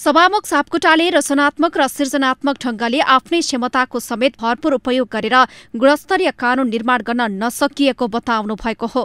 सभामुख सापकोटाले रचनात्मक र सृजनात्मक ढंगले आफ्नै क्षमताको समेत भरपूर उपयोग गरेर गुणस्तरीय कानून निर्माण गर्न नसकिएको बताउनु भएको हो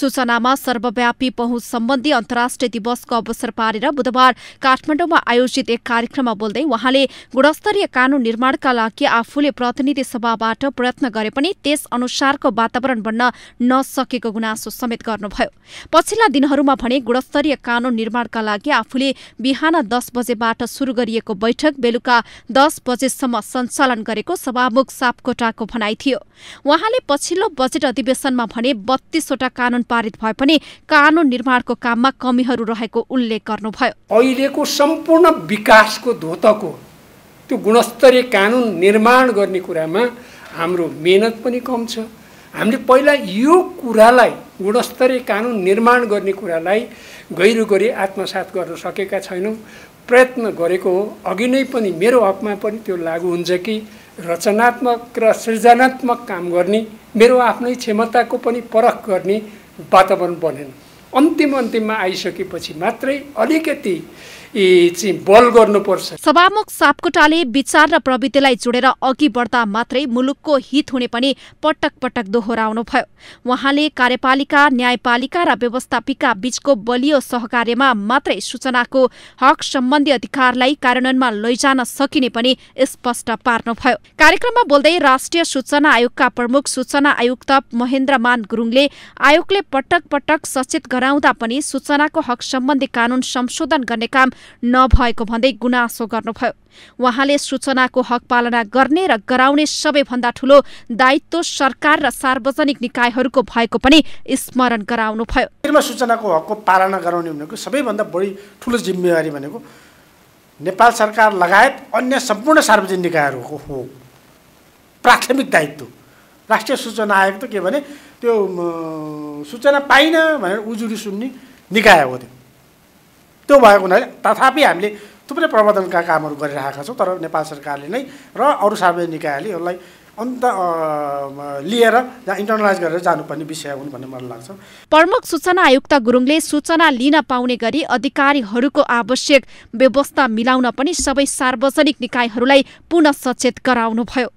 सूचनामा सर्वव्यापी पहुँच सम्बन्धी अन्तर्राष्ट्रिय दिवसको अवसर पारेर बुधबार काठमाडौँमा आयोजित एक कार्यक्रममा बोल्दै उहाँले गुणस्तरीय कानून निर्माणका लागि आफूले प्रतिनिधि सभाबाट प्रयत्न गरे पनि त्यस अनुसारको वातावरण बन्न नसकेको गुनासो समेत गर्नुभयो पछिल्ला दिनहरूमा भने गुणस्तरीय कानून निर्माणका लागि आफूले बिहान दस बजे बजेबाट सुरु गरिएको बैठक बेलुका दस बजेसम्म सञ्चालन गरेको सभामुख सापकोटाको भनाइ थियो उहाँले पछिल्लो बजेट अधिवेशनमा भने बत्तीसवटा कानून पारित भए पनि कानून निर्माणको काममा कमीहरू रहेको उल्लेख गर्नुभयो अहिलेको सम्पूर्ण विकासको धोतको त्यो गुणस्तरीय कानुन निर्माण गर्ने कुरामा हाम्रो मेहनत पनि कम छ हामीले पहिला यो कुरालाई गुणस्तरीय कानुन निर्माण गर्ने कुरालाई गहिरो गरी आत्मसात गर्न सकेका छैनौँ प्रयत्न गरेको हो अघि नै पनि मेरो हकमा पनि त्यो लागु हुन्छ कि रचनात्मक र सृजनात्मक काम गर्ने मेरो आफ्नै क्षमताको पनि परख गर्ने वातावरण बनेन अन्तिम अन्तिममा आइसकेपछि मात्रै अलिकति बल गर्नुपर्छ सभामुख सापकोटाले विचार र प्रविधिलाई जोडेर अघि बढ्दा मात्रै मुलुकको हित हुने पनि पटक पटक दोहोऱ्याउनु भयो उहाँले कार्यपालिका न्यायपालिका र व्यवस्थापिका बीचको बलियो सहकार्यमा मात्रै सूचनाको हक सम्बन्धी अधिकारलाई कार्यान्वयनमा लैजान सकिने पनि स्पष्ट पार्नुभयो कार्यक्रममा बोल्दै राष्ट्रिय सूचना आयोगका प्रमुख सूचना आयुक्त महेन्द्रमान गुरुङले आयोगले पटक पटक सचेत गराउँदा पनि सूचनाको हक सम्बन्धी कानून संशोधन गर्ने काम नभएको भन्दै गुनासो गर्नुभयो उहाँले सूचनाको हक पालना गर्ने र गराउने सबैभन्दा ठूलो दायित्व सरकार र सार्वजनिक निकायहरूको भएको पनि स्मरण गराउनुभयो सूचनाको हकको पालना गराउने भनेको सबैभन्दा बढी ठुलो जिम्मेवारी भनेको नेपाल सरकार लगायत अन्य सम्पूर्ण सार्वजनिक निकायहरूको हो प्राथमिक दायित्व राष्ट्रिय सूचना आयोग त के भने त्यो सूचना पाइन भनेर उजुरी सुन्ने निकाय हो त्यो त्यो भएको हुनाले तथापि हामीले थुप्रै प्रबन्धनका कामहरू गरिरहेका छौँ तर नेपाल सरकारले नै र अरू सार्वजनिक निकायले यसलाई अन्त लिएर इन्टरनलाइज गरेर जानुपर्ने विषय हुन् भन्ने मलाई लाग्छ प्रमुख सूचना आयुक्त गुरुङले सूचना लिन पाउने गरी अधिकारीहरूको आवश्यक व्यवस्था मिलाउन पनि सबै सार्वजनिक निकायहरूलाई पुनः सचेत गराउनुभयो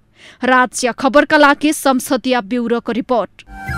राज्य खबरका लागि संसदीय ब्युरोको रिपोर्ट